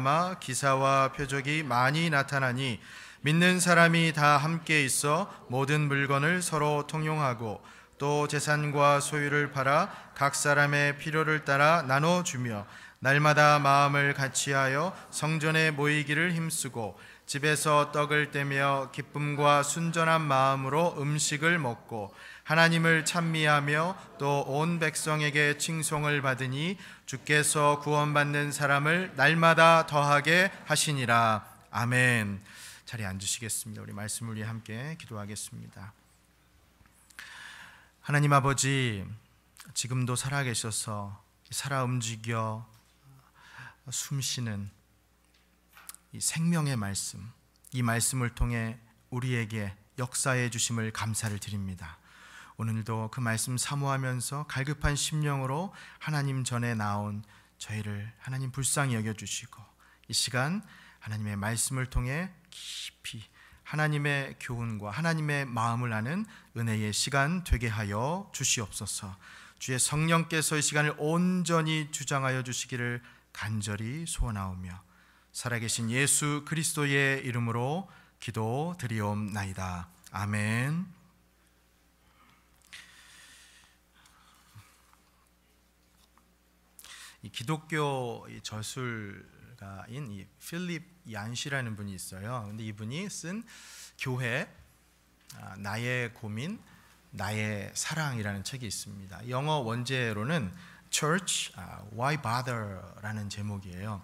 말미암아 기사와 표적이 많이 나타나니 믿는 사람이 다 함께 있어 모든 물건을 서로 통용하고 또 재산과 소유를 팔아 각 사람의 필요를 따라 나눠 주며 날마다 마음을 같이하여 성전에 모이기를 힘쓰고 집에서 떡을 떼며 기쁨과 순전한 마음으로 음식을 먹고 하나님을 찬미하며 또 온 백성에게 칭송을 받으니 주께서 구원받는 사람을 날마다 더하게 하시니라. 아멘. 자리에 앉으시겠습니다. 우리 말씀을 위해 함께 기도하겠습니다. 하나님 아버지, 지금도 살아계셔서 살아 움직여 숨쉬는 이 생명의 말씀, 이 말씀을 통해 우리에게 역사해 주심을 감사를 드립니다. 오늘도 그 말씀 사모하면서 갈급한 심령으로 하나님 전에 나온 저희를 하나님 불쌍히 여겨주시고 이 시간 하나님의 말씀을 통해 깊이 하나님의 교훈과 하나님의 마음을 아는 은혜의 시간 되게 하여 주시옵소서. 주의 성령께서 이 시간을 온전히 주장하여 주시기를 간절히 소원하오며 살아계신 예수 그리스도의 이름으로 기도드리옵나이다. 아멘. 이 기독교 이 저술가인 이 필립 얀시라는 분이 있어요. 근데 이분이 쓴 교회 아, 나의 고민 나의 사랑이라는 책이 있습니다. 영어 원제로는 Church 아, Why Bother라는 제목이에요.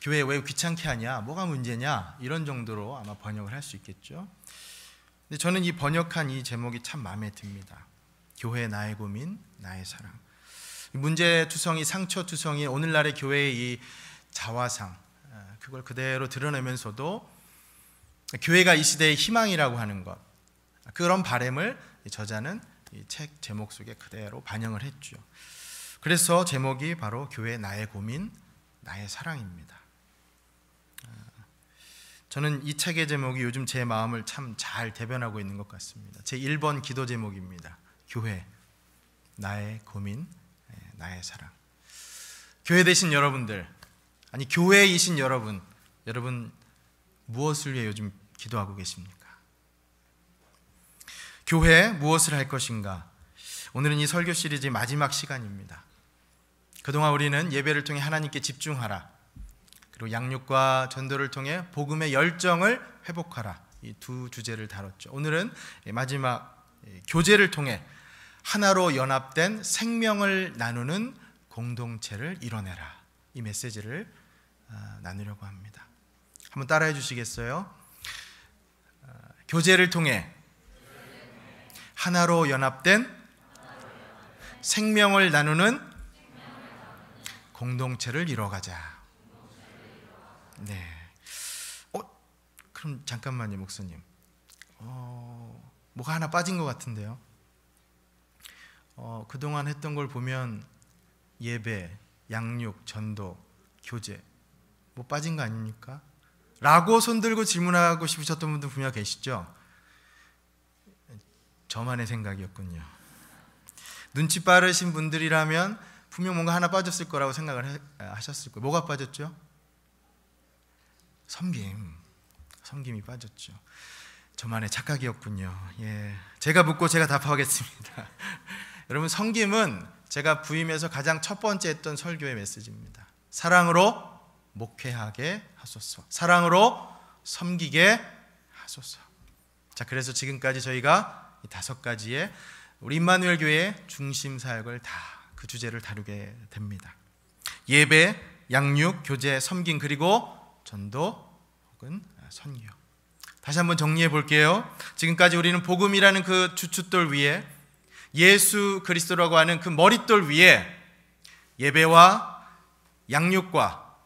교회 왜 귀찮게 하냐? 뭐가 문제냐? 이런 정도로 아마 번역을 할 수 있겠죠. 근데 저는 이 번역한 이 제목이 참 마음에 듭니다. 교회 나의 고민 나의 사랑. 문제투성이 상처투성이 오늘날의 교회의 이 자화상 어, 그걸 그대로 드러내면서도 교회가 이 시대의 희망이라고 하는 것 그런 바램을 저자는 이 책 제목 속에 그대로 반영을 했죠. 그래서 제목이 바로 교회 나의 고민 나의 사랑입니다. 어, 저는 이 책의 제목이 요즘 제 마음을 참 잘 대변하고 있는 것 같습니다. 제 1번 기도 제목입니다. 교회, 나의 고민, 나의 사랑. 교회 되신 여러분들, 아니 교회이신 여러분, 여러분 무엇을 위해 요즘 기도하고 계십니까? 교회 무엇을 할 것인가? 오늘은 이 설교 시리즈 마지막 시간입니다. 그동안 우리는 예배를 통해 하나님께 집중하라. 그리고 양육과 전도를 통해 복음의 열정을 회복하라. 이 두 주제를 다뤘죠. 오늘은 마지막 교제를 통해 하나로 연합된 생명을 나누는 공동체를 이뤄내라. 이 메시지를 아, 나누려고 합니다. 한번 따라해 주시겠어요? 아, 교제를 통해 하나로 연합된 생명을 나누는 공동체를 이뤄가자. 네. 어, 그럼 잠깐만요, 목사님. 어, 뭐가 하나 빠진 것 같은데요? 어, 그동안 했던 걸 보면 예배, 양육, 전도, 교제 뭐 빠진 거 아닙니까? 라고 손들고 질문하고 싶으셨던 분들 분명 계시죠? 저만의 생각이었군요. 눈치 빠르신 분들이라면 분명 뭔가 하나 빠졌을 거라고 생각을 아, 하셨을 거예요. 뭐가 빠졌죠? 섬김. 섬김이 빠졌죠. 저만의 착각이었군요. 예. 제가 묻고 제가 답하겠습니다. 여러분 섬김은 제가 부임해서 가장 첫 번째 했던 설교의 메시지입니다. 사랑으로 목회하게 하소서. 사랑으로 섬기게 하소서. 자, 그래서 지금까지 저희가 다섯 가지의 우리 임마누엘 교회 중심 사역을 다 그 주제를 다루게 됩니다. 예배, 양육, 교제, 섬김 그리고 전도 혹은 선교. 다시 한번 정리해 볼게요. 지금까지 우리는 복음이라는 그 주춧돌 위에 예수 그리스도라고 하는 그 머릿돌 위에 예배와 양육과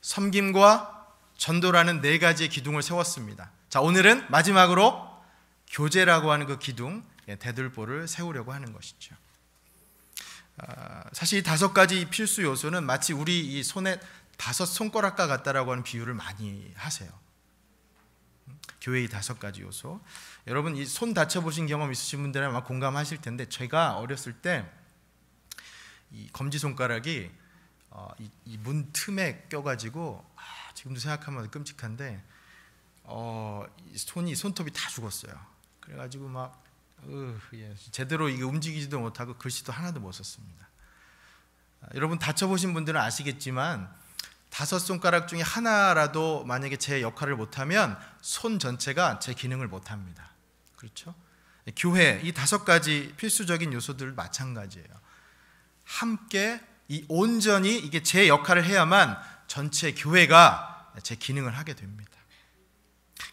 섬김과 전도라는 네 가지의 기둥을 세웠습니다. 자, 오늘은 마지막으로 교제라고 하는 그 기둥, 예, 대들보를 세우려고 하는 것이죠. 아, 사실 이 다섯 가지 필수 요소는 마치 우리 이 손에 다섯 손가락과 같다라고 하는 비유를 많이 하세요. 교회의 다섯 가지 요소. 여러분 이 손 다쳐 보신 경험 있으신 분들은 아마 공감하실 텐데 제가 어렸을 때 이 검지 손가락이 어, 이문 틈에 껴가지고 아, 지금도 생각하면 끔찍한데 어, 손이 손톱이 다 죽었어요. 그래가지고 막 으, 예, 제대로 이게 움직이지도 못하고 글씨도 하나도 못 썼습니다. 아, 여러분 다쳐보신 분들은 아시겠지만 다섯 손가락 중에 하나라도 만약에 제 역할을 못하면 손 전체가 제 기능을 못합니다. 그렇죠? 교회 이 다섯 가지 필수적인 요소들 마찬가지예요. 함께 이 온전히 이게 제 역할을 해야만 전체 교회가 제 기능을 하게 됩니다.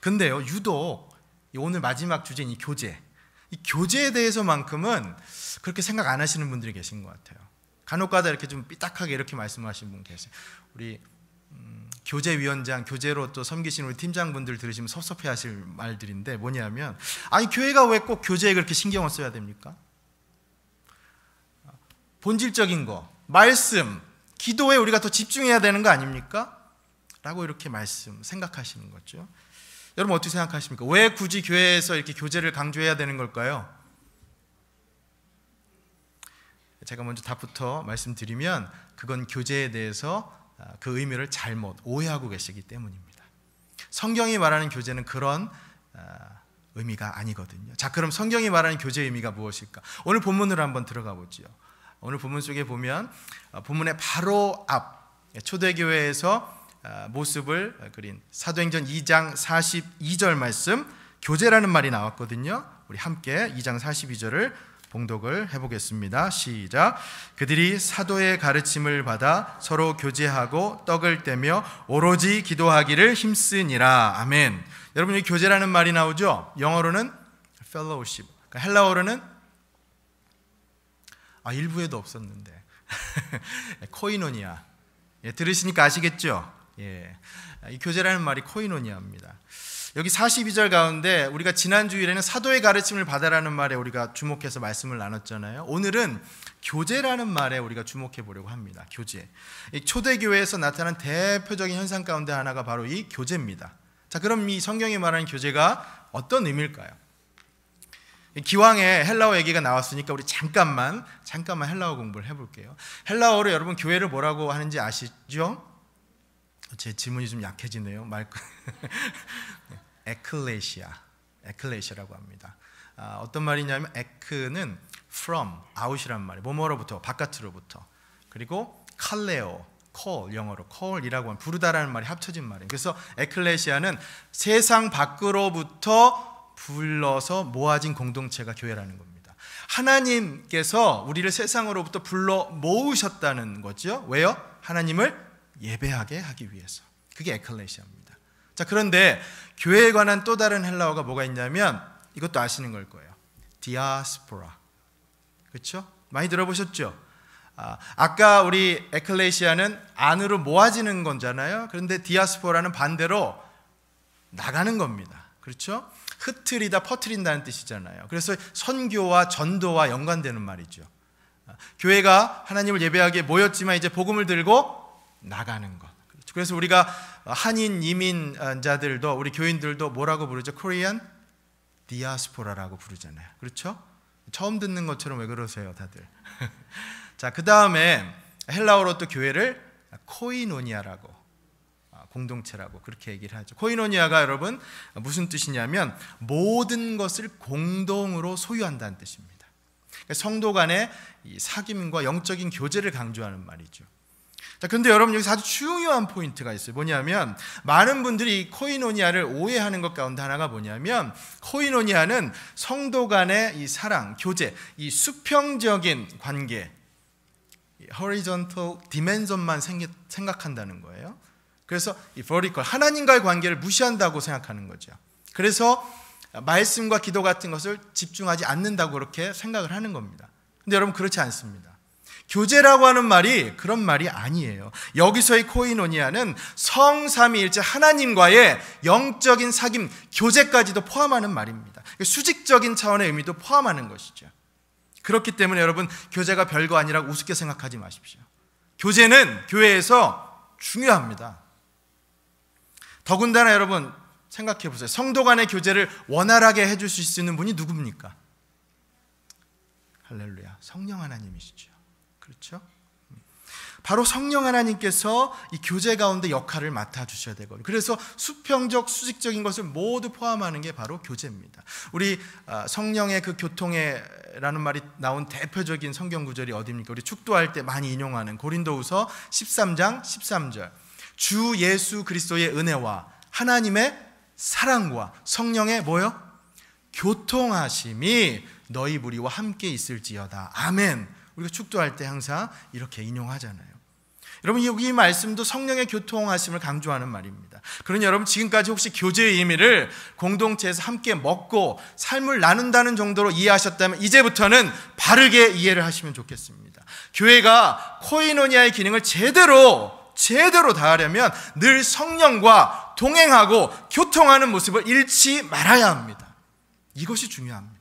근데요 유독 오늘 마지막 주제인 이 교제, 이 교제에 대해서만큼은 그렇게 생각 안 하시는 분들이 계신 것 같아요. 간혹가다 이렇게 좀 삐딱하게 이렇게 말씀하신 분 계세요. 우리 음, 교제위원장, 교제로 또 섬기신 우리 팀장분들 들으시면 섭섭해하실 말들인데 뭐냐면 아니 교회가 왜 꼭 교제에 그렇게 신경을 써야 됩니까? 본질적인 거, 말씀, 기도에 우리가 더 집중해야 되는 거 아닙니까? 라고 이렇게 말씀 생각하시는 거죠. 여러분 어떻게 생각하십니까? 왜 굳이 교회에서 이렇게 교제를 강조해야 되는 걸까요? 제가 먼저 답부터 말씀드리면 그건 교제에 대해서 아, 그 의미를 잘못 오해하고 계시기 때문입니다. 성경이 말하는 교제는 그런 아, 의미가 아니거든요. 자, 그럼 성경이 말하는 교제의 의미가 무엇일까? 오늘 본문으로 한번 들어가 보지 오늘 본문 속에 보면 아, 본문의 바로 앞 초대교회에서 모습을 그린 사도행전 2장 42절 말씀 교제라는 말이 나왔거든요. 우리 함께 2장 42절을 봉독을 해보겠습니다. 시작. 그들이 사도의 가르침을 받아 서로 교제하고 떡을 떼며 오로지 기도하기를 힘쓰니라. 아멘. 여러분 이 교제라는 말이 나오죠. 영어로는 fellowship. 그러니까 헬라어로는 아 일부에도 없었는데 코이노니아. 예, 들으시니까 아시겠죠. 예, 이 교제라는 말이 코이노니아입니다. 여기 42절 가운데 우리가 지난 주일에는 사도의 가르침을 받아라는 말에 우리가 주목해서 말씀을 나눴잖아요. 오늘은 교제라는 말에 우리가 주목해 보려고 합니다. 교제. 초대교회에서 나타난 대표적인 현상 가운데 하나가 바로 이 교제입니다. 자, 그럼 이 성경이 말하는 교제가 어떤 의미일까요? 기왕에 헬라어 얘기가 나왔으니까 우리 잠깐만 잠깐만 헬라어 공부를 해볼게요. 헬라어로 여러분 교회를 뭐라고 하는지 아시죠? 제 질문이 좀 약해지네요. 말 에클레시아, 에클레시아라고 합니다. 아, 어떤 말이냐면 에크는 from, out이란 말이에요. 뭐뭐로부터, 바깥으로부터. 그리고 칼레오, call, 영어로 call이라고 하면 부르다라는 말이 합쳐진 말이에요. 그래서 에클레시아는 세상 밖으로부터 불러서 모아진 공동체가 교회라는 겁니다. 하나님께서 우리를 세상으로부터 불러 모으셨다는 거죠. 왜요? 하나님을 예배하게 하기 위해서. 그게 에클레시아입니다. 자, 그런데 교회에 관한 또 다른 헬라어가 뭐가 있냐면 이것도 아시는 걸 거예요. 디아스포라. 그렇죠? 많이 들어보셨죠? 아, 까 우리 에클레시아는 안으로 모아지는 건잖아요. 그런데 디아스포라는 반대로 나가는 겁니다. 그렇죠? 흩트리다 퍼트린다는 뜻이잖아요. 그래서 선교와 전도와 연관되는 말이죠. 아, 교회가 하나님을 예배하기에 모였지만 이제 복음을 들고 나가는 것. 그래서 우리가 한인 이민자들도 어, 우리 교인들도 뭐라고 부르죠? 코리안 디아스포라라고 부르잖아요. 그렇죠? 처음 듣는 것처럼 왜 그러세요, 다들? 자, 그 다음에 헬라어로 또 교회를 코이노니아라고 아, 공동체라고 그렇게 얘기를 하죠. 코이노니아가 여러분 무슨 뜻이냐면 모든 것을 공동으로 소유한다는 뜻입니다. 그러니까 성도 간의 사귐과 영적인 교제를 강조하는 말이죠. 자, 근데 여러분 여기서 아주 중요한 포인트가 있어요. 뭐냐면 많은 분들이 코이노니아를 오해하는 것 가운데 하나가 뭐냐면 코이노니아는 성도 간의 이 사랑, 교제, 이 수평적인 관계, horizontal dimension만 생각한다는 거예요. 그래서 이 vertical 하나님과의 관계를 무시한다고 생각하는 거죠. 그래서 말씀과 기도 같은 것을 집중하지 않는다고 그렇게 생각을 하는 겁니다. 근데 여러분 그렇지 않습니다. 교제라고 하는 말이 그런 말이 아니에요. 여기서의 코이노니아는 성삼위일체 하나님과의 영적인 사귐, 교제까지도 포함하는 말입니다. 그러니까 수직적인 차원의 의미도 포함하는 것이죠. 그렇기 때문에 여러분 교제가 별거 아니라고 우습게 생각하지 마십시오. 교제는 교회에서 중요합니다. 더군다나 여러분 생각해 보세요. 성도 간의 교제를 원활하게 해줄 수 있는 분이 누굽니까? 할렐루야. 성령 하나님이시죠. 그렇죠? 음. 바로 성령 하나님께서 이 교제 가운데 역할을 맡아 주셔야 되거든요. 그래서 수평적 수직적인 것을 모두 포함하는 게 바로 교제입니다. 우리 아, 성령의 그 교통에라는 말이 나온 대표적인 성경 구절이 어디입니까? 우리 축도할 때 많이 인용하는 고린도후서 13장 13절. 주 예수 그리스도의 은혜와 하나님의 사랑과 성령의 뭐요? 교통하심이 너희 무리와 함께 있을지어다. 아멘. 우리가 축도할 때 항상 이렇게 인용하잖아요. 여러분 여기 이 말씀도 성령의 교통하심을 강조하는 말입니다. 그러니 여러분 지금까지 혹시 교제의 의미를 공동체에서 함께 먹고 삶을 나눈다는 정도로 이해하셨다면 이제부터는 바르게 이해를 하시면 좋겠습니다. 교회가 코이노니아의 기능을 제대로 제대로 다하려면 늘 성령과 동행하고 교통하는 모습을 잃지 말아야 합니다. 이것이 중요합니다.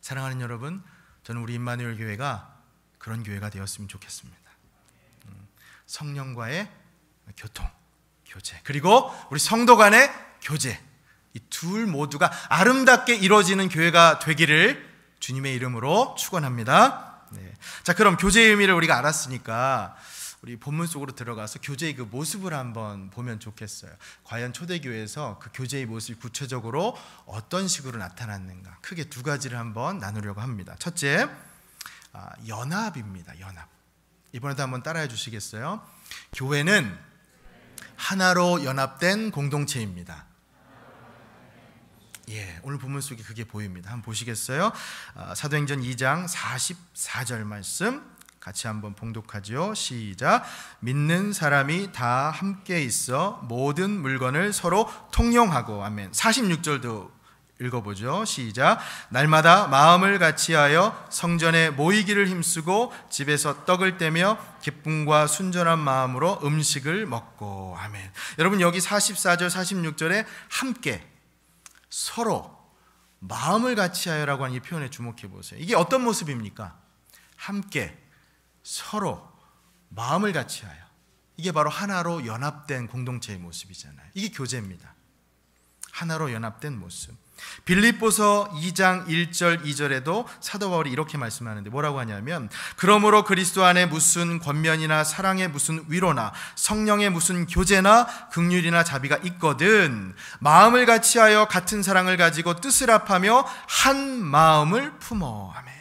사랑하는 여러분, 저는 우리 임마누엘 교회가 그런 교회가 되었으면 좋겠습니다. 음, 성령과의 교통, 교제. 그리고 우리 성도 간의 교제. 이 둘 모두가 아름답게 이루어지는 교회가 되기를 주님의 이름으로 축원합니다. 네. 자, 그럼 교제의 의미를 우리가 알았으니까 우리 본문 속으로 들어가서 교제의 그 모습을 한번 보면 좋겠어요. 과연 초대교회에서 그 교제의 모습이 구체적으로 어떤 식으로 나타났는가? 크게 두 가지를 한번 나누려고 합니다. 첫째, 아, 연합입니다. 연합. 이번에도 한번 따라해 주시겠어요? 교회는 하나로 연합된 공동체입니다. 예, 오늘 본문 속에 그게 보입니다. 한번 보시겠어요? 아, 사도행전 2장 44절 말씀. 같이 한번 봉독하지요. 시작. 믿는 사람이 다 함께 있어 모든 물건을 서로 통용하고 아멘. 46절도 읽어보죠. 시작. 날마다 마음을 같이하여 성전에 모이기를 힘쓰고 집에서 떡을 떼며 기쁨과 순전한 마음으로 음식을 먹고 아멘. 여러분 여기 44절 46절에 함께 서로 마음을 같이하여라고 하는 이 표현에 주목해 보세요. 이게 어떤 모습입니까? 함께 서로 마음을 같이하여 이게 바로 하나로 연합된 공동체의 모습이잖아요. 이게 교제입니다. 하나로 연합된 모습. 빌립보서 2장 1절 2절에도 사도 바울이 이렇게 말씀하는데 뭐라고 하냐면 그러므로 그리스도 안에 무슨 권면이나 사랑의 무슨 위로나 성령의 무슨 교제나 극률이나 자비가 있거든 마음을 같이하여 같은 사랑을 가지고 뜻을 합하며 한 마음을 품어 하며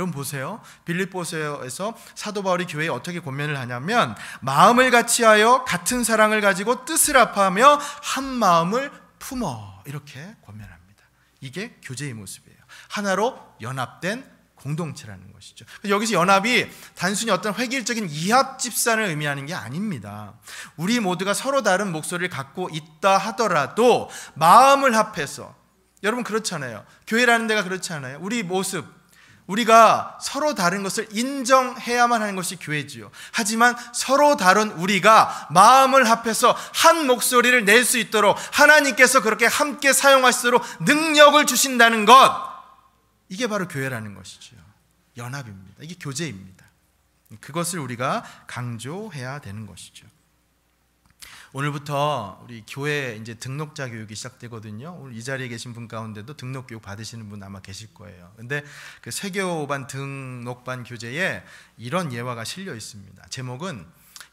여러분 보세요. 빌립보서에서 사도 바울이 교회에 어떻게 권면을 하냐면 마음을 같이하여 같은 사랑을 가지고 뜻을 합하며 한 마음을 품어 이렇게 권면합니다 이게 교제의 모습이에요. 하나로 연합된 공동체라는 것이죠. 여기서 연합이 단순히 어떤 획일적인 이합 집산을 의미하는 게 아닙니다. 우리 모두가 서로 다른 목소리를 갖고 있다 하더라도 마음을 합해서 여러분 그렇잖아요. 교회라는 데가 그렇지 않아요. 우리 모습 우리가 서로 다른 것을 인정해야만 하는 것이 교회지요. 하지만 서로 다른 우리가 마음을 합해서 한 목소리를 낼 수 있도록 하나님께서 그렇게 함께 사용하시도록 능력을 주신다는 것. 이게 바로 교회라는 것이지요. 연합입니다. 이게 교제입니다. 그것을 우리가 강조해야 되는 것이죠. 오늘부터 우리 교회 이제 등록자 교육이 시작되거든요. 오늘 이 자리에 계신 분 가운데도 등록 교육 받으시는 분 아마 계실 거예요. 근데 그 세교반 등록반 교재에 이런 예화가 실려 있습니다. 제목은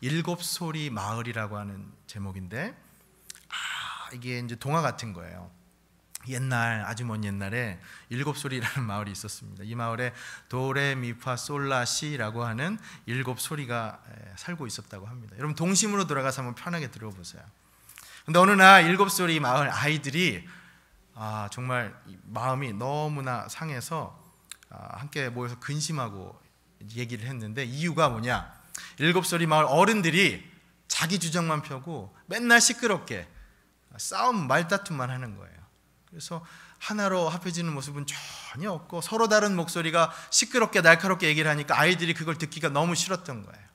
일곱 소리 마을이라고 하는 제목인데 아, 이게 이제 동화 같은 거예요. 옛날 아주 먼 옛날에 일곱소리라는 마을이 있었습니다. 이 마을에 도레미파솔라시라고 하는 일곱소리가 살고 있었다고 합니다. 여러분 동심으로 돌아가서 한번 편하게 들어보세요. 근데 어느 날 일곱소리 마을 아이들이 아, 정말 마음이 너무나 상해서 아, 함께 모여서 근심하고 얘기를 했는데 이유가 뭐냐? 일곱소리 마을 어른들이 자기 주장만 펴고 맨날 시끄럽게 싸움 말다툼만 하는 거예요. 그래서 하나로 합해지는 모습은 전혀 없고 서로 다른 목소리가 시끄럽게 날카롭게 얘기를 하니까 아이들이 그걸 듣기가 너무 싫었던 거예요.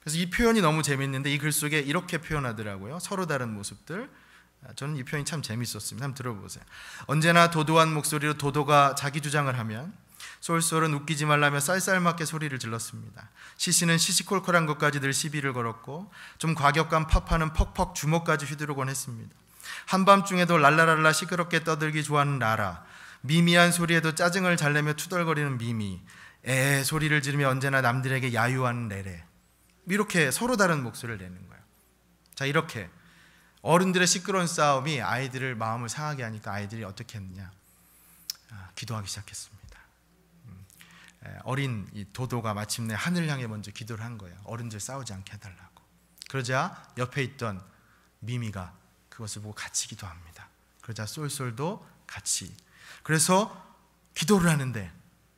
그래서 이 표현이 너무 재밌는데 이 글 속에 이렇게 표현하더라고요. 서로 다른 모습들. 아, 저는 이 표현이 참 재밌었습니다. 한번 들어보세요. 언제나 도도한 목소리로 도도가 자기 주장을 하면 쏠쏠은 웃기지 말라며 쌀쌀맞게 소리를 질렀습니다. 시시는 시시콜콜한 것까지 늘 시비를 걸었고 좀 과격한 팝하는 퍽퍽 주먹까지 휘두르곤 했습니다. 한밤중에도 랄라랄라 시끄럽게 떠들기 좋아하는 라라 미미한 소리에도 짜증을 잘내며 투덜거리는 미미 에 소리를 지르며 언제나 남들에게 야유하는 레레 이렇게 서로 다른 목소리를 내는 거예요 자 이렇게 어른들의 시끄러운 싸움이 아이들을 마음을 상하게 하니까 아이들이 어떻게 했느냐 아, 기도하기 시작했습니다 음. 어린 도도가 마침내 하늘 향해 먼저 기도를 한 거예요 어른들 싸우지 않게 해달라고 그러자 옆에 있던 미미가 그것을 보고 같이 기도합니다. 그러자 쏠쏠도 같이. 그래서 기도를 하는데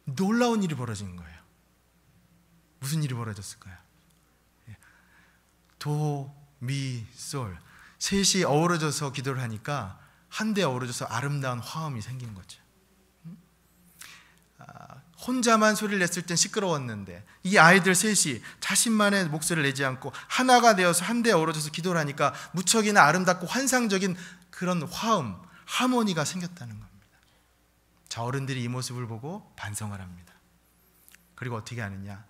놀라운 일이 벌어진 거예요. 무슨 일이 벌어졌을까요? 예. 도, 미, 솔. 셋이 어우러져서 기도를 하니까 한데 어우러져서 아름다운 화음이 생긴 거죠. 혼자만 소리를 냈을 땐 시끄러웠는데 이 아이들 셋이 자신만의 목소리를 내지 않고 하나가 되어서 한데 어우러져서 기도를 하니까 무척이나 아름답고 환상적인 그런 화음, 하모니가 생겼다는 겁니다. 자, 어른들이 이 모습을 보고 반성을 합니다. 그리고 어떻게 하느냐?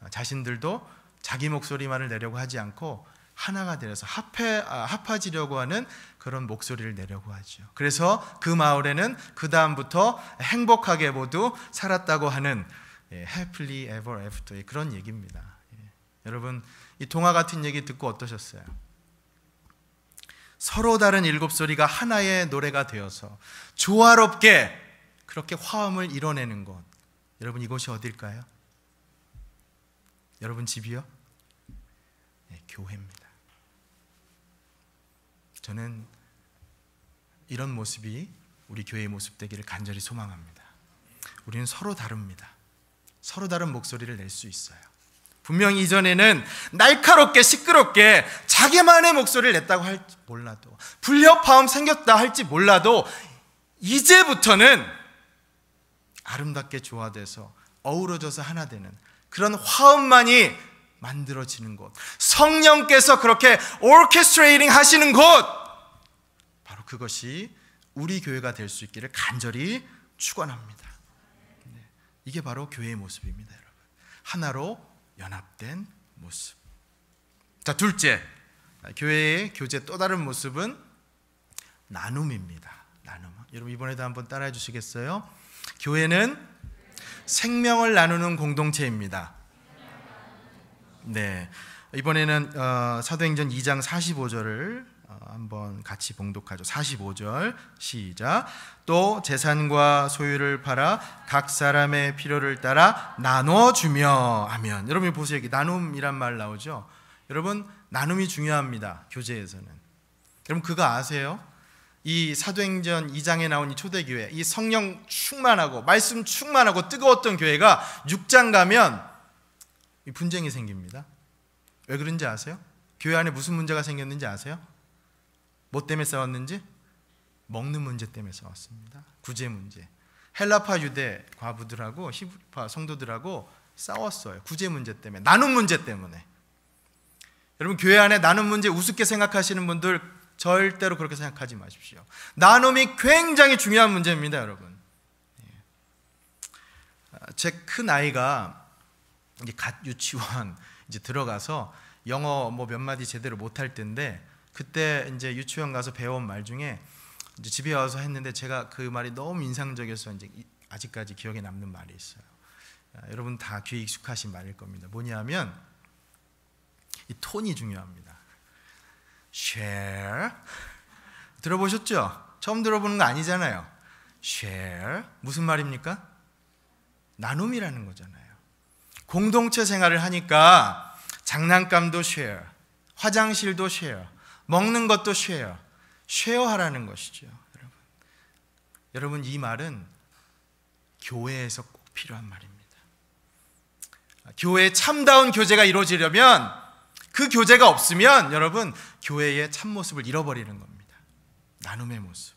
어, 자신들도 자기 목소리만을 내려고 하지 않고 하나가 되어서 합해, 아, 합하지려고 하는 그런 목소리를 내려고 하죠. 그래서 그 마을에는 그 다음부터 행복하게 모두 살았다고 하는 예, happily ever after 그런 얘기입니다. 예. 여러분 이 동화 같은 얘기 듣고 어떠셨어요? 서로 다른 일곱 소리가 하나의 노래가 되어서 조화롭게 그렇게 화음을 이뤄내는 것. 여러분 이곳이 어딜까요? 여러분 집이요? 네, 교회입니다. 저는 이런 모습이 우리 교회의 모습 되기를 간절히 소망합니다. 우리는 서로 다릅니다. 서로 다른 목소리를 낼 수 있어요. 분명 이전에는 날카롭게 시끄럽게 자기만의 목소리를 냈다고 할지 몰라도 불협화음 생겼다 할지 몰라도 이제부터는 아름답게 조화돼서 어우러져서 하나 되는 그런 화음만이 만들어지는 곳 성령께서 그렇게 오케스트레이팅 하시는 곳 그것이 우리 교회가 될 수 있기를 간절히 축원합니다. 네, 이게 바로 교회의 모습입니다, 여러분. 하나로 연합된 모습. 자, 둘째. 교회의 교제 또 다른 모습은 나눔입니다. 나눔. 여러분 이번에도 한번 따라해 주시겠어요? 교회는 생명을 나누는 공동체입니다. 네. 이번에는 어, 사도행전 2장 45절을 어, 한번 같이 봉독하죠. 45절 시작. 또 재산과 소유를 팔아 각 사람의 필요를 따라 나눠 주며 하면 여러분 보세요. 여기 나눔이란 말 나오죠. 여러분 나눔이 중요합니다. 교제에서는. 여러분 그거 아세요? 이 사도행전 2장에 나온 이 초대교회, 이 성령 충만하고 말씀 충만하고 뜨거웠던 교회가 6장 가면 분쟁이 생깁니다. 왜 그런지 아세요? 교회 안에 무슨 문제가 생겼는지 아세요? 뭐 때문에 싸웠는지? 먹는 문제 때문에 싸웠습니다. 구제 문제. 헬라파 유대 과부들하고 히브파 성도들하고 싸웠어요. 구제 문제 때문에, 나눔 문제 때문에. 여러분 교회 안에 나눔 문제 우습게 생각하시는 분들 절대로 그렇게 생각하지 마십시오. 나눔이 굉장히 중요한 문제입니다, 여러분. 예. 제큰 아이가 이제 갓 유치원 이제 들어가서 영어 뭐 몇 마디 제대로 못할 텐데 그때 이제 유치원 가서 배운말 중에 이제 집에 와서 했는데 제가 그 말이 너무 인상적이어서 이제 아직까지 기억에 남는 말이 있어요. 아, 여러분 다 귀에 익숙하신 말일 겁니다. 뭐냐면 이 톤이 중요합니다. share 들어보셨죠? 처음 들어보는 거 아니잖아요. share 무슨 말입니까? 나눔이라는 거잖아요. 공동체 생활을 하니까 장난감도 share, 화장실도 share, 먹는 것도 쉐어. 쉐어하라는 것이죠. 여러분. 여러분 이 말은 교회에서 꼭 필요한 말입니다. 교회의 참다운 교제가 이루어지려면 그 교제가 없으면 여러분 교회의 참모습을 잃어버리는 겁니다. 나눔의 모습.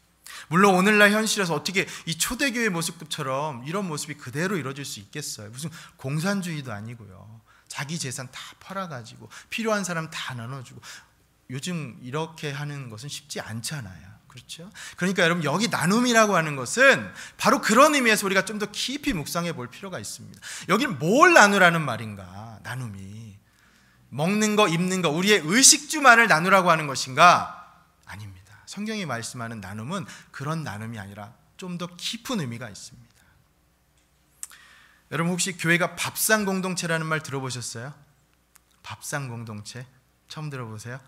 물론 오늘날 현실에서 어떻게 이 초대교회 모습처럼 이런 모습이 그대로 이루어질 수 있겠어요. 무슨 공산주의도 아니고요. 자기 재산 다 팔아가지고 필요한 사람 다 나눠주고 요즘 이렇게 하는 것은 쉽지 않잖아요. 그렇죠? 그러니까 여러분 여기 나눔이라고 하는 것은 바로 그런 의미에서 우리가 좀 더 깊이 묵상해 볼 필요가 있습니다. 여기는 뭘 나누라는 말인가? 나눔이 먹는 거, 입는 거, 우리의 의식주만을 나누라고 하는 것인가? 아닙니다. 성경이 말씀하는 나눔은 그런 나눔이 아니라 좀 더 깊은 의미가 있습니다. 여러분 혹시 교회가 밥상 공동체라는 말 들어보셨어요? 밥상 공동체 처음 들어보세요?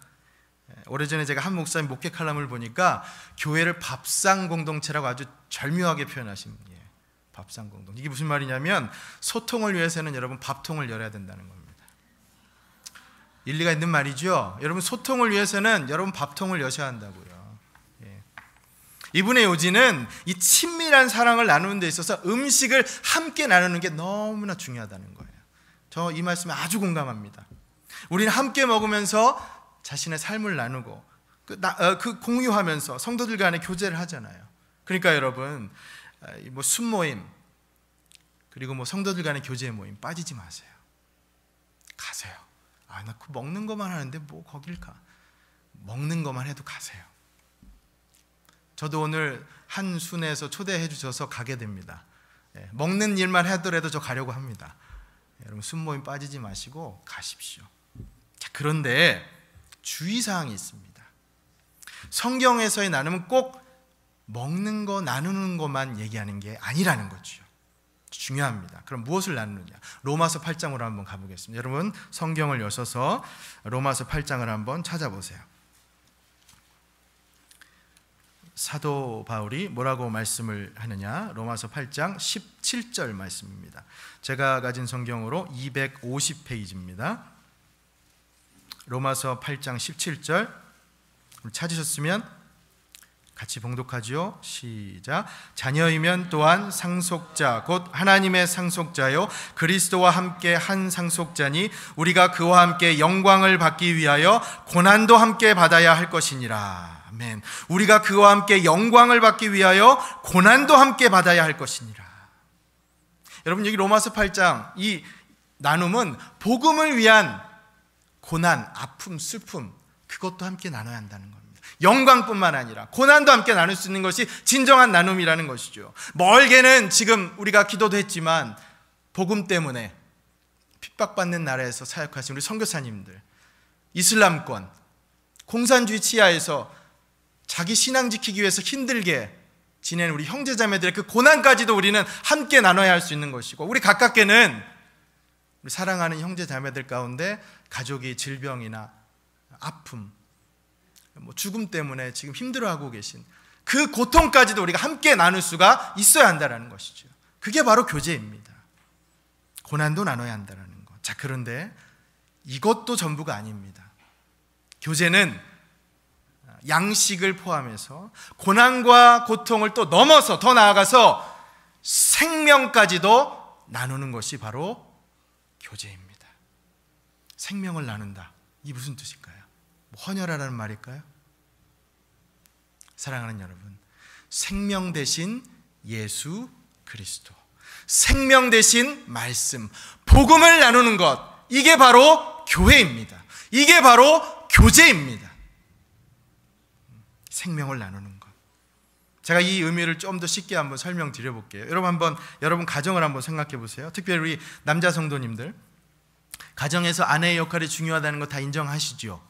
오래전에 제가 한 목사님 목회 칼럼을 보니까 교회를 밥상 공동체라고 아주 절묘하게 표현하신 예, 밥상 공동. 이게 무슨 말이냐면 소통을 위해서는 여러분 밥통을 열어야 된다는 겁니다. 일리가 있는 말이죠. 여러분 소통을 위해서는 여러분 밥통을 여셔야 한다고요. 예. 이분의 요지는 이 친밀한 사랑을 나누는 데 있어서 음식을 함께 나누는 게 너무나 중요하다는 거예요. 저 이 말씀에 아주 공감합니다. 우리는 함께 먹으면서 자신의 삶을 나누고 그, 나, 어, 그 공유하면서 성도들 간의 교제를 하잖아요. 그러니까 여러분 아, 뭐 순모임 그리고 뭐 성도들 간의 교제 모임 빠지지 마세요. 가세요. 아, 나 그 먹는 것만 하는데 뭐 거길까? 먹는 것만 해도 가세요. 저도 오늘 한 순에서 초대해 주셔서 가게 됩니다. 예, 먹는 일만 하더라도 저 가려고 합니다. 예, 여러분 순모임 빠지지 마시고 가십시오. 자, 그런데 주의사항이 있습니다. 성경에서의 나눔은 꼭 먹는 거, 나누는 것만 얘기하는 게 아니라는 거죠. 중요합니다. 그럼 무엇을 나누느냐? 로마서 8장으로 한번 가보겠습니다. 여러분, 성경을 여셔서 로마서 8장을 한번 찾아보세요. 사도 바울이 뭐라고 말씀을 하느냐? 로마서 8장 17절 말씀입니다. 제가 가진 성경으로 250페이지입니다. 로마서 8장 17절 찾으셨으면 같이 봉독하지요. 시작. 자녀이면 또한 상속자 곧 하나님의 상속자요 그리스도와 함께 한 상속자니 우리가 그와 함께 영광을 받기 위하여 고난도 함께 받아야 할 것이니라. 아멘. 우리가 그와 함께 영광을 받기 위하여 고난도 함께 받아야 할 것이니라. 여러분 여기 로마서 8장 이 나눔은 복음을 위한 고난, 아픔, 슬픔 그것도 함께 나눠야 한다는 겁니다. 영광뿐만 아니라 고난도 함께 나눌 수 있는 것이 진정한 나눔이라는 것이죠. 멀게는 지금 우리가 기도도 했지만 복음 때문에 핍박받는 나라에서 사역하신 우리 선교사님들, 이슬람권, 공산주의 치하에서 자기 신앙 지키기 위해서 힘들게 지낸 우리 형제자매들의 그 고난까지도 우리는 함께 나눠야 할 수 있는 것이고 우리 가깝게는 우리 사랑하는 형제 자매들 가운데 가족이 질병이나 아픔, 뭐 죽음 때문에 지금 힘들어하고 계신 그 고통까지도 우리가 함께 나눌 수가 있어야 한다는 것이죠. 그게 바로 교제입니다. 고난도 나눠야 한다는 것. 자, 그런데 이것도 전부가 아닙니다. 교제는 양식을 포함해서 고난과 고통을 또 넘어서 더 나아가서 생명까지도 나누는 것이 바로 교제입니다. 생명을 나눈다. 이 무슨 뜻일까요? 뭐 헌혈하라는 말일까요? 사랑하는 여러분, 생명 대신 예수 그리스도, 생명 대신 말씀, 복음을 나누는 것, 이게 바로 교회입니다. 이게 바로 교제입니다. 생명을 나누는 제가 이 의미를 좀 더 쉽게 한번 설명드려 볼게요. 여러분 한번 여러분 가정을 한번 생각해 보세요. 특별히 남자 성도님들 가정에서 아내의 역할이 중요하다는 거 다 인정하시죠.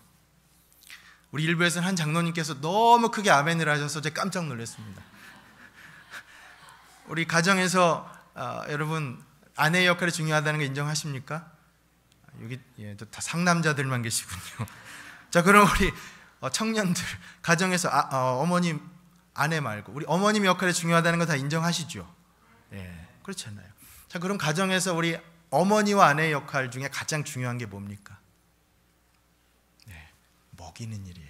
우리 일부에서는 한 장로님께서 너무 크게 아멘을 하셔서 제가 깜짝 놀랐습니다. 우리 가정에서 어, 여러분 아내의 역할이 중요하다는 거 인정하십니까? 여기 예, 다 상남자들만 계시군요. 자 그럼 우리 어, 청년들 가정에서 아, 어, 어머님 아내 말고 우리 어머님 역할이 중요하다는 거 다 인정하시죠? 예, 그렇지 않나요? 자, 그럼 가정에서 우리 어머니와 아내의 역할 중에 가장 중요한 게 뭡니까? 네, 먹이는 일이에요.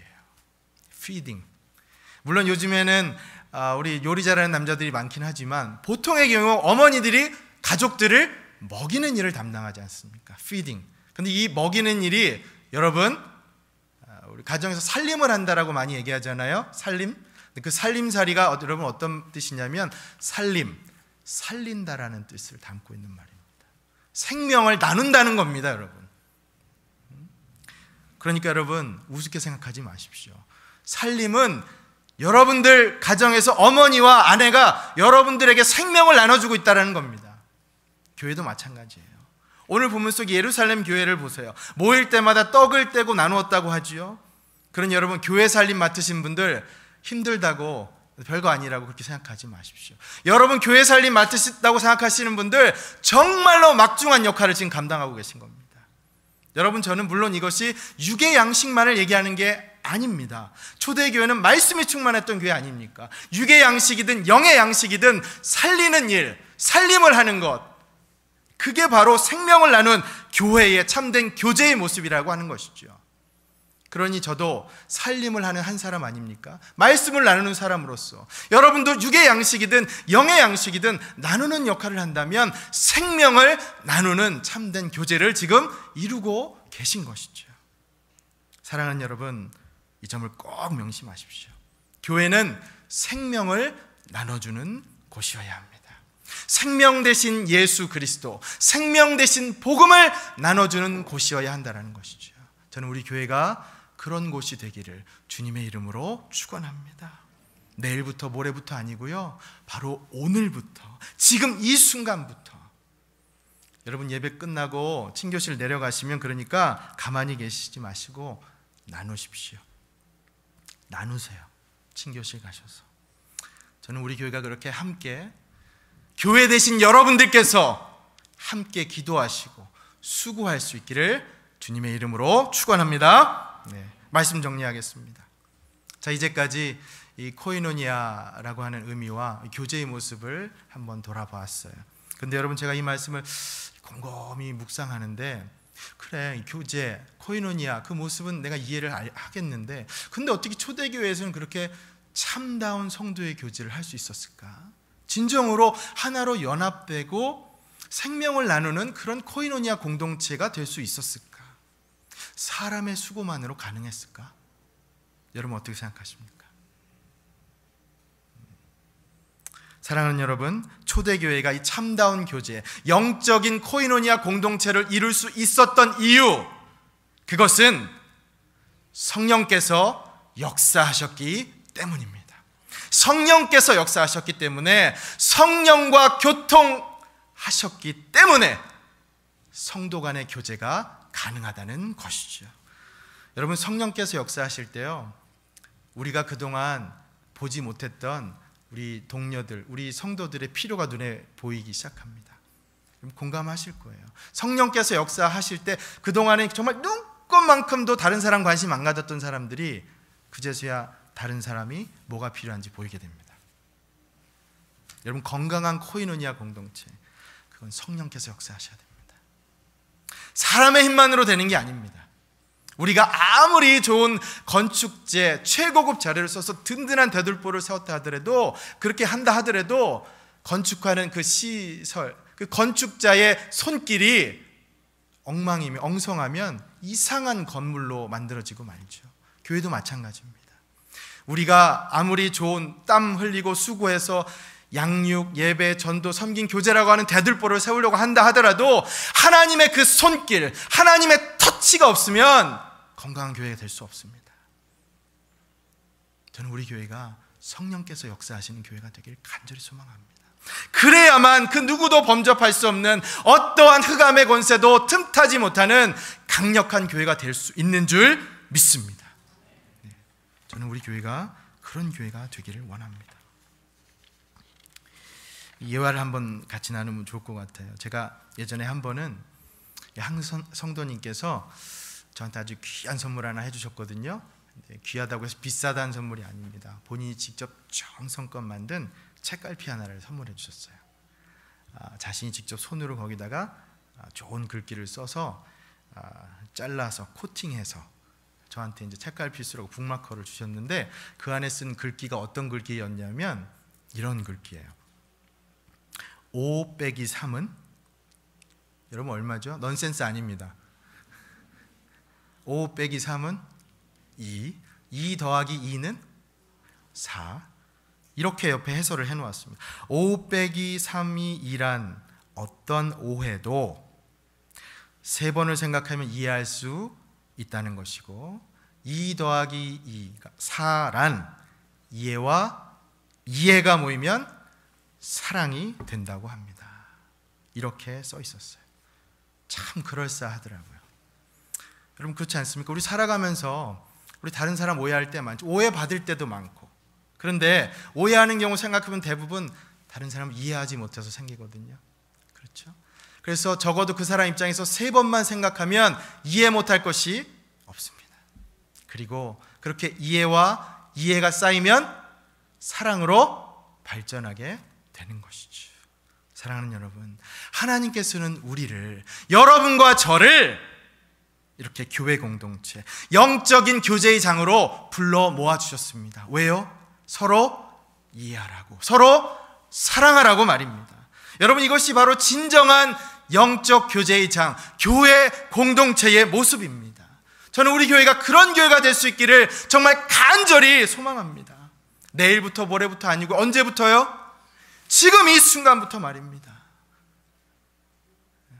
feeding. 물론 요즘에는 아, 우리 요리 잘하는 남자들이 많긴 하지만 보통의 경우 어머니들이 가족들을 먹이는 일을 담당하지 않습니까? feeding. 근데 이 먹이는 일이 여러분 아, 우리 가정에서 살림을 한다라고 많이 얘기하잖아요. 살림. 그 살림살이가 어, 여러분 어떤 뜻이냐면 살림, 살린다라는 뜻을 담고 있는 말입니다. 생명을 나눈다는 겁니다, 여러분. 음? 그러니까 여러분 우습게 생각하지 마십시오. 살림은 여러분들 가정에서 어머니와 아내가 여러분들에게 생명을 나눠주고 있다는 겁니다. 교회도 마찬가지예요. 오늘 본문 속 예루살렘 교회를 보세요. 모일 때마다 떡을 떼고 나누었다고 하지요. 그런 여러분 교회 살림 맡으신 분들 힘들다고 별거 아니라고 그렇게 생각하지 마십시오. 여러분 교회 살림 맡으신다고 생각하시는 분들 정말로 막중한 역할을 지금 감당하고 계신 겁니다. 여러분 저는 물론 이것이 육의 양식만을 얘기하는 게 아닙니다. 초대교회는 말씀이 충만했던 교회 아닙니까? 육의 양식이든 영의 양식이든 살리는 일, 살림을 하는 것. 그게 바로 생명을 나눈 교회의 참된 교제의 모습이라고 하는 것이죠. 그러니 저도 살림을 하는 한 사람 아닙니까? 말씀을 나누는 사람으로서 여러분도 육의 양식이든 영의 양식이든 나누는 역할을 한다면 생명을 나누는 참된 교제를 지금 이루고 계신 것이죠. 사랑하는 여러분, 이 점을 꼭 명심하십시오. 교회는 생명을 나눠주는 곳이어야 합니다. 생명 대신 예수 그리스도, 생명 대신 복음을 나눠주는 곳이어야 한다는 것이죠. 저는 우리 교회가 그런 곳이 되기를 주님의 이름으로 축원합니다. 내일부터 모레부터 아니고요. 바로 오늘부터 지금 이 순간부터 여러분 예배 끝나고 친교실 내려가시면 그러니까 가만히 계시지 마시고 나누십시오. 나누세요. 친교실 가셔서. 저는 우리 교회가 그렇게 함께 교회 대신 여러분들께서 함께 기도하시고 수고할 수 있기를 주님의 이름으로 축원합니다. 네, 말씀 정리하겠습니다. 자, 이제까지 이 코이노니아라고 하는 의미와 교제의 모습을 한번 돌아보았어요. 근데 여러분 제가 이 말씀을 곰곰이 묵상하는데 그래 교제 코이노니아 그 모습은 내가 이해를 하겠는데 근데 어떻게 초대교회에서는 그렇게 참다운 성도의 교제를 할 수 있었을까? 진정으로 하나로 연합되고 생명을 나누는 그런 코이노니아 공동체가 될 수 있었을까? 사람의 수고만으로 가능했을까? 여러분 어떻게 생각하십니까? 사랑하는 여러분, 초대교회가 이 참다운 교제, 영적인 코이노니아 공동체를 이룰 수 있었던 이유, 그것은 성령께서 역사하셨기 때문입니다. 성령께서 역사하셨기 때문에 성령과 교통하셨기 때문에 성도 간의 교제가 가능하다는 것이죠. 여러분 성령께서 역사하실 때요. 우리가 그동안 보지 못했던 우리 동료들, 우리 성도들의 필요가 눈에 보이기 시작합니다. 공감하실 거예요. 성령께서 역사하실 때 그동안에 정말 눈꽃만큼도 다른 사람 관심 안 가졌던 사람들이 그제서야 다른 사람이 뭐가 필요한지 보이게 됩니다. 여러분 건강한 코이노니아 공동체 그건 성령께서 역사하셔야 됩니다. 사람의 힘만으로 되는 게 아닙니다. 우리가 아무리 좋은 건축재 최고급 자료를 써서 든든한 대들보를 세웠다 하더라도 그렇게 한다 하더라도 건축하는 그 시설, 그 건축자의 손길이 엉망이면 엉성하면 이상한 건물로 만들어지고 말죠. 교회도 마찬가지입니다. 우리가 아무리 좋은 땀 흘리고 수고해서 양육, 예배, 전도, 섬긴 교제라고 하는 대들보를 세우려고 한다 하더라도 하나님의 그 손길, 하나님의 터치가 없으면 건강한 교회가 될 수 없습니다. 저는 우리 교회가 성령께서 역사하시는 교회가 되길 간절히 소망합니다. 그래야만 그 누구도 범접할 수 없는 어떠한 흑암의 권세도 틈타지 못하는 강력한 교회가 될 수 있는 줄 믿습니다. 네, 저는 우리 교회가 그런 교회가 되기를 원합니다. 예화를 한번 같이 나누면 좋을 것 같아요. 제가 예전에 한 번은 한 성도님께서 저한테 아주 귀한 선물 하나 해주셨거든요. 귀하다고 해서 비싸다는 선물이 아닙니다. 본인이 직접 정성껏 만든 책갈피 하나를 선물해 주셨어요. 아, 자신이 직접 손으로 거기다가 아, 좋은 글귀를 써서 아, 잘라서 코팅해서 저한테 이제 책갈피스라고 북마커를 주셨는데 그 안에 쓴 글귀가 어떤 글귀였냐면 이런 글귀예요. 5 빼기 3은 여러분 얼마죠? 넌센스 아닙니다. 5 빼기 3은 2, 2 더하기 2는 4. 이렇게 옆에 해설을 해 놓았습니다. 5 빼기 3이 2란 어떤 오해도 세 번을 생각하면 이해할 수 있다는 것이고 2 더하기 2가 4란 그러니까 이해와 이해가 모이면 사랑이 된다고 합니다. 이렇게 써 있었어요. 참 그럴싸하더라고요. 여러분 그렇지 않습니까? 우리 살아가면서 우리 다른 사람 오해할 때 많죠. 오해받을 때도 많고. 그런데 오해하는 경우 생각하면 대부분 다른 사람 이해하지 못해서 생기거든요. 그렇죠? 그래서 적어도 그 사람 입장에서 세 번만 생각하면 이해 못할 것이 없습니다. 그리고 그렇게 이해와 이해가 쌓이면 사랑으로 발전하게 되는 것이죠 사랑하는 여러분, 하나님께서는 우리를, 여러분과 저를 이렇게 교회 공동체, 영적인 교제의 장으로 불러 모아주셨습니다. 왜요? 서로 이해하라고, 서로 사랑하라고 말입니다. 여러분, 이것이 바로 진정한 영적 교제의 장, 교회 공동체의 모습입니다. 저는 우리 교회가 그런 교회가 될 수 있기를 정말 간절히 소망합니다. 내일부터 모레부터 아니고 언제부터요? 지금 이 순간부터 말입니다.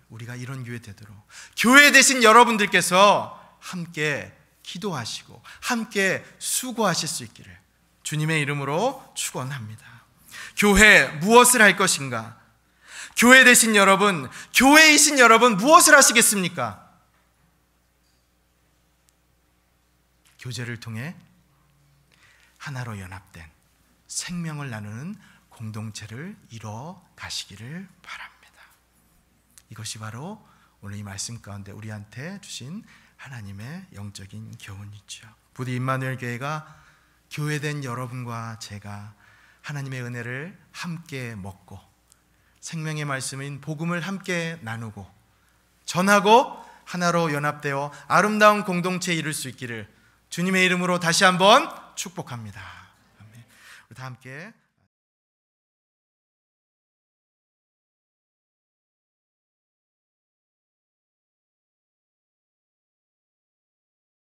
우리가 이런 기회 되도록 교회 대신 여러분들께서 함께 기도하시고 함께 수고하실 수 있기를 주님의 이름으로 축원합니다. 교회 무엇을 할 것인가? 교회 대신 여러분, 교회이신 여러분 무엇을 하시겠습니까? 교제를 통해 하나로 연합된 생명을 나누는 공동체를 이뤄 가시기를 바랍니다. 이것이 바로 오늘 이 말씀 가운데 우리한테 주신 하나님의 영적인 교훈이죠. 부디 임마누엘 교회가 교회된 여러분과 제가 하나님의 은혜를 함께 먹고 생명의 말씀인 복음을 함께 나누고 전하고 하나로 연합되어 아름다운 공동체 이룰 수 있기를 주님의 이름으로 다시 한번 축복합니다. 우리 다 함께